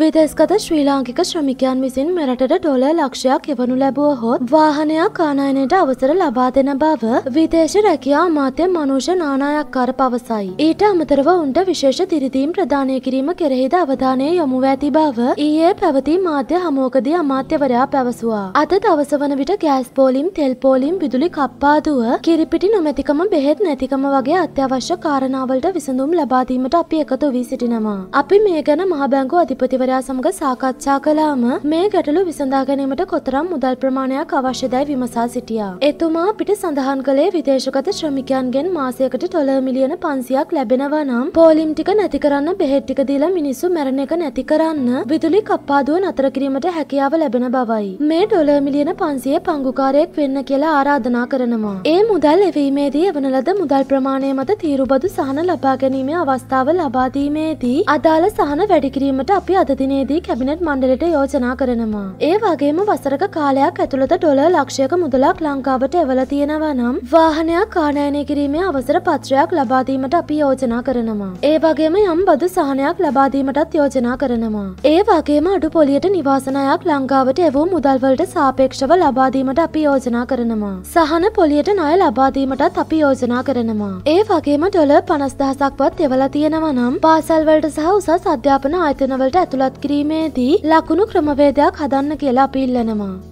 විදෙස්ගත ශ්‍රී ලාංකික ශ්‍රමිකයන් විසින් මෙරටට ඩොල ලක්ෂයක් එවනු ලැබුව හොත් වාහනයක් කානායනයට අවසර ලබා දෙන බව විදේශ රැකියා අමාත්‍ය මනුෂ නානායක්කාර පවසයි. ඊට අමතරව උන්ට විශේෂ තිරිදීම් ප්‍රධානය කිරීම කෙරෙහිද අවධානය යොමු ඇති බව ඊයේ පැවති මාධ්‍ය හමෝකදී අමාත්‍යවරයා පැවසුවා. අද දවස වන විට ගෑස් පෝලිම් තෙල් පෝලිම් විදුලි කප්පාදුව කිරිපිටි නොමැතිකම බෙහෙත් නැතිකම වගේ අත්‍යවශ්‍ය කාරණාවලට විසඳුම් ලබාදීමට අපි එකතු වී සිටිනවා. අපි මේ ගැන මහබැංකු අධිපතිව මැතිවරයා සමඟ සාකච්ඡා කලාම මේ ගැටලු විසඳා ගැනීමට කොතරම් මුදල් ප්‍රමාණයක් අවශ්‍යදැයි විමසා සිටියා. එතුමා පිට සඳහන් කළේ විදේශගත ශ්‍රමිකයන්ගෙන් මාසයකට ටොල මිලියන පන්සියක් ලැබෙනවා නම් පෝලිම් ටික නැති කරන්න බෙහෙට්ටික දීලා මිනිස්සු මැරණ එක නැති කරන්න විදුලි කප්පාදුව නතර කිරීමට හැකියාව ලැබෙන බවයි. මේ ඩොල මිලියන පන්සිය පංගුකාරයෙක් වෙන්න කියලා ආරාධනා කරනවා. ඒ මුදල් එවීමේදී එවනලද මුදල් ප්‍රමාණය මත තීරුබදු සහන ලබා ගැනීමේ අවස්ථාව ලබාදීමේදී අදාළ සහන වැඩිකිරීමට අපි අද අතදිනේදී කැබිනට් මණ්ඩලට යෝජනා කරනවා. ඒ වගේම වසරක කාලයක් ඇතුළත ඩොලර් ලක්ෂයක මුදලක් ලංකාවට එවල තියෙනවා නම් වාහනයක් කාණෑනය කිරීමේ අවසර පත්‍රයක් ලබාදීමට අපි යෝජනා කරනවා. ඒ වගේම යම් බදු සහනයක් ලබාදීමටත් යෝජනා කරනවා. ඒ වගේම අඩු පොලියට නිවාසනයක් ලංකාවට එවූ මුදල්වලට සාපේක්ෂව ලබාදීමට අපි යෝජනා කරනවා. සහන පොලියට ණය ලබාදීමටත් අපි යෝජනා කරනවා. ඒ වගේම ඩොලර් පනස්දහසක්වත් එවලා තියෙනවා නම් පාසල්වලට සහ උසස් අධ්‍යාපන ආයතනවලට ඇතුළ ඇතුළත් කිරීමේදී ලකුණු ක්‍රමවේදයක් හදන්න කියලා අපි ඉල්ලනවා.